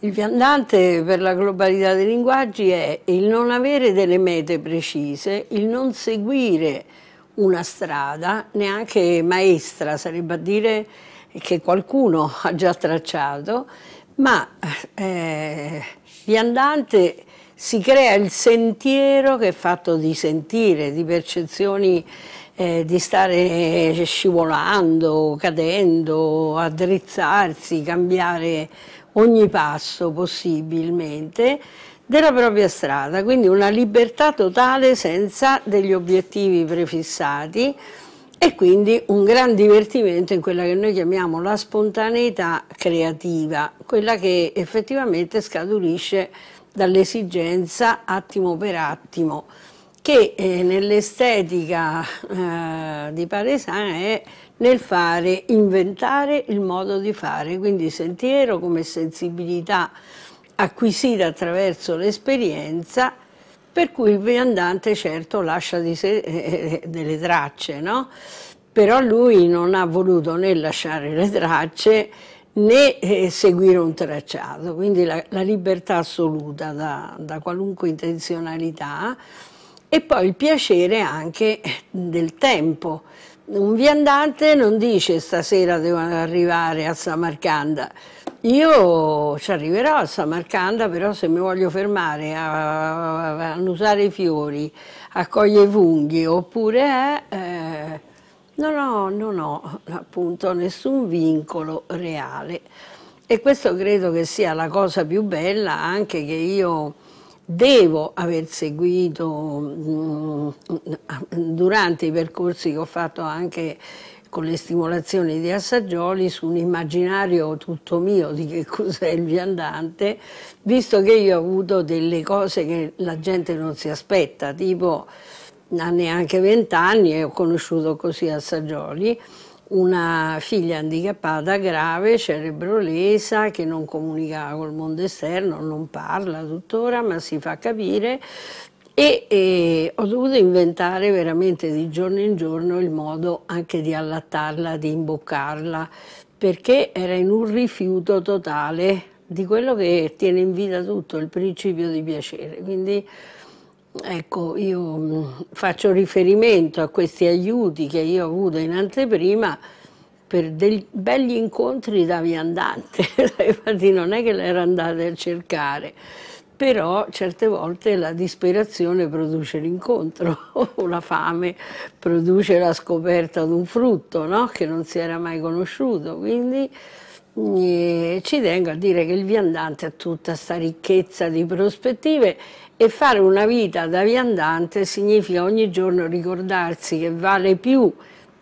Il viandante per la globalità dei linguaggi è il non avere delle mete precise, il non seguire una strada, neanche maestra, sarebbe a dire che qualcuno ha già tracciato, ma eh, viandante si crea il sentiero che è fatto di sentire, di percezioni eh, di stare scivolando, cadendo, addrizzarsi, cambiare ogni passo possibilmente della propria strada, quindi una libertà totale senza degli obiettivi prefissati e quindi un gran divertimento in quella che noi chiamiamo la spontaneità creativa, quella che effettivamente scaturisce dall'esigenza attimo per attimo, che eh, nell'estetica eh, di Paresana è nel fare, inventare il modo di fare, quindi sentiero come sensibilità acquisita attraverso l'esperienza, per cui il viandante certo lascia di sé eh, eh, delle tracce, no? però lui non ha voluto né lasciare le tracce né eh, seguire un tracciato, quindi la, la libertà assoluta da, da qualunque intenzionalità e poi il piacere anche del tempo un viandante non dice stasera devo arrivare a Samarcanda. Io ci arriverò a Samarcanda, però se mi voglio fermare a, annusare i fiori, a cogliere i funghi, oppure eh, non, ho, non ho appunto nessun vincolo reale. E questo credo che sia la cosa più bella anche che io devo aver seguito mh, mm, mm, durante i percorsi che ho fatto anche con le stimolazioni di Assagioli su un immaginario tutto mio di che cos'è il viandante, visto che io ho avuto delle cose che la gente non si aspetta, tipo a neanche vent'anni e ho conosciuto così Assaggioli una figlia handicappata grave, cerebrolesa, che non comunica col mondo esterno, non parla tuttora, ma si fa capire e, e, ho dovuto inventare veramente di giorno in giorno il modo anche di allattarla, di imboccarla, perché era in un rifiuto totale di quello che tiene in vita tutto, il principio di piacere. Quindi Ecco, io mm, faccio riferimento a questi aiuti che io ho avuto in anteprima per dei belli incontri da viandante, infatti non è che le ero andate a cercare, però certe volte la disperazione produce l'incontro o la fame produce la scoperta di un frutto no? che non si era mai conosciuto, quindi ci tengo a dire che il viandante ha tutta questa ricchezza di prospettive e fare una vita da viandante significa ogni giorno ricordarsi che vale più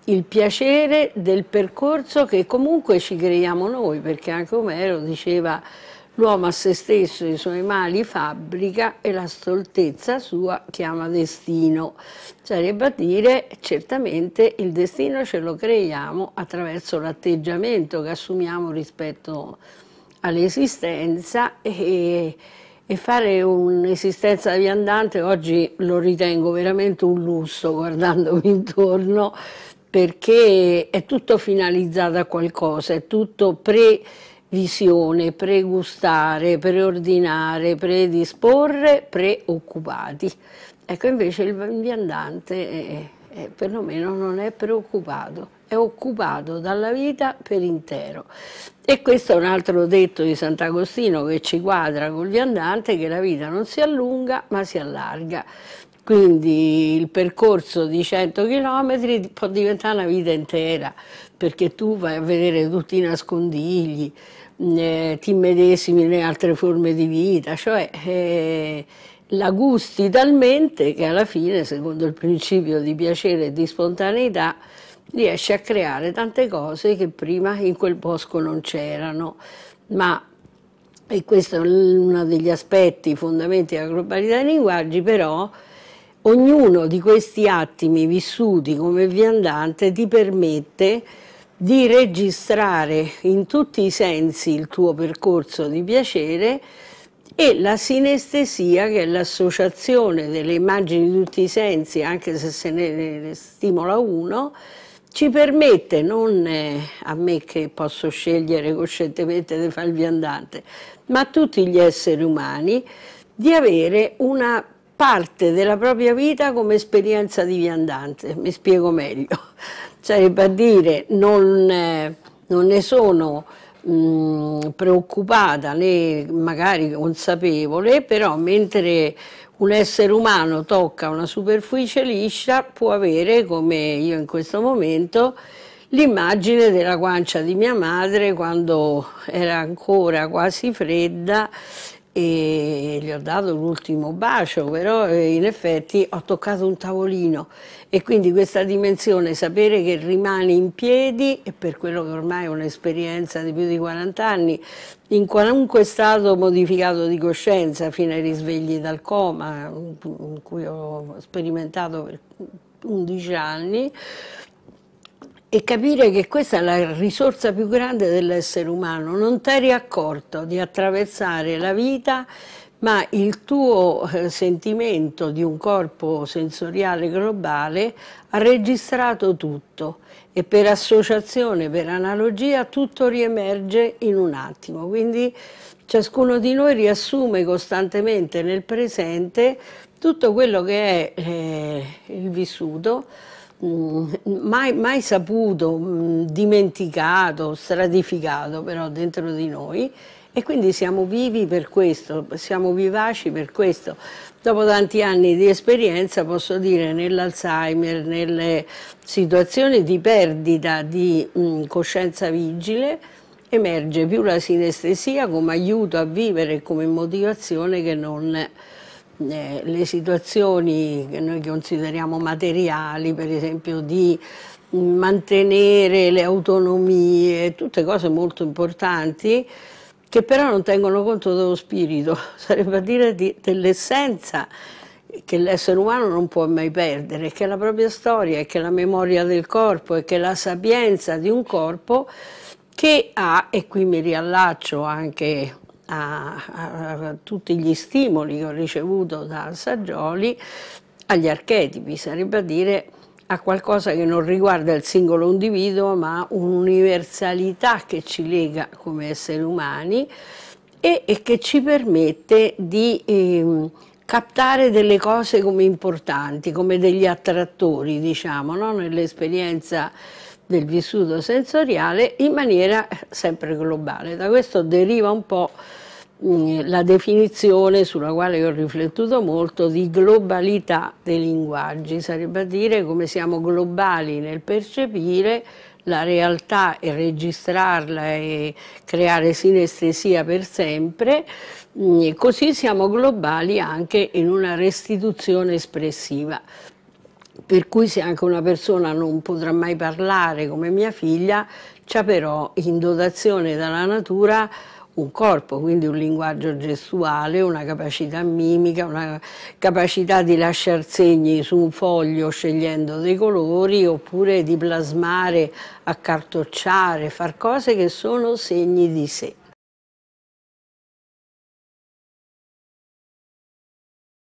il piacere del percorso che comunque ci creiamo noi, perché anche Omero diceva L'uomo a se stesso i suoi mali fabbrica e la stoltezza sua chiama destino. Sarebbe cioè, a dire, certamente, il destino ce lo creiamo attraverso l'atteggiamento che assumiamo rispetto all'esistenza e, e fare un'esistenza viandante oggi lo ritengo veramente un lusso guardandomi intorno perché è tutto finalizzato a qualcosa, è tutto pre- visione, pregustare, preordinare, predisporre, preoccupati. Ecco, invece il viandante è, è, perlomeno non è preoccupato, è occupato dalla vita per intero. E questo è un altro detto di Sant'Agostino che ci quadra col viandante, che la vita non si allunga ma si allarga. Quindi il percorso di 100 km può diventare una vita intera, perché tu vai a vedere tutti i nascondigli, eh, ti medesimi nelle altre forme di vita, cioè eh, la gusti talmente che alla fine, secondo il principio di piacere e di spontaneità, riesci a creare tante cose che prima in quel bosco non c'erano. Ma e questo è uno degli aspetti fondamentali della globalità dei linguaggi, però Ognuno di questi attimi vissuti come viandante ti permette di registrare in tutti i sensi il tuo percorso di piacere e la sinestesia che è l'associazione delle immagini di tutti i sensi, anche se se ne stimola uno, ci permette, non eh, a me che posso scegliere coscientemente di fare il viandante, ma a tutti gli esseri umani, di avere una parte della propria vita come esperienza di viandante, mi spiego meglio. Sarebbe cioè, a dire, non, eh, non ne sono mh, preoccupata né magari consapevole, però mentre un essere umano tocca una superficie liscia può avere, come io in questo momento, l'immagine della guancia di mia madre quando era ancora quasi fredda e gli ho dato l'ultimo bacio, però eh, in effetti ho toccato un tavolino e quindi questa dimensione, sapere che rimani in piedi e per quello che ormai è un'esperienza di più di 40 anni, in qualunque stato modificato di coscienza, fino ai risvegli dal coma, in cui ho sperimentato per 11 anni, e capire che questa è la risorsa più grande dell'essere umano. Non ti eri accorto di attraversare la vita, ma il tuo eh, sentimento di un corpo sensoriale globale ha registrato tutto e per associazione, per analogia, tutto riemerge in un attimo. Quindi ciascuno di noi riassume costantemente nel presente tutto quello che è eh, il vissuto Mm, mai, mai saputo, mm, dimenticato, stratificato però dentro di noi e quindi siamo vivi per questo, siamo vivaci per questo. Dopo tanti anni di esperienza posso dire nell'Alzheimer, nelle situazioni di perdita di mh, mm, coscienza vigile, emerge più la sinestesia come aiuto a vivere e come motivazione che non eh, le situazioni che noi consideriamo materiali, per esempio di mantenere le autonomie, tutte cose molto importanti, che però non tengono conto dello spirito, sarebbe a dire di, dell'essenza che l'essere umano non può mai perdere, che è la propria storia, che è la memoria del corpo e che è la sapienza di un corpo che ha, e qui mi riallaccio anche a, a, a tutti gli stimoli che ho ricevuto da Saggioli, agli archetipi, sarebbe a dire a qualcosa che non riguarda il singolo individuo ma un'universalità che ci lega come esseri umani e, e che ci permette di eh, captare delle cose come importanti, come degli attrattori, diciamo, no? nell'esperienza del vissuto sensoriale in maniera eh, sempre globale. Da questo deriva un po' mm, la definizione sulla quale ho riflettuto molto di globalità dei linguaggi, sarebbe a dire come siamo globali nel percepire la realtà e registrarla e creare sinestesia per sempre, mm, così siamo globali anche in una restituzione espressiva per cui se anche una persona non potrà mai parlare come mia figlia, c'è però in dotazione dalla natura un corpo, quindi un linguaggio gestuale, una capacità mimica, una capacità di lasciar segni su un foglio scegliendo dei colori oppure di plasmare, accartocciare, far cose che sono segni di sé.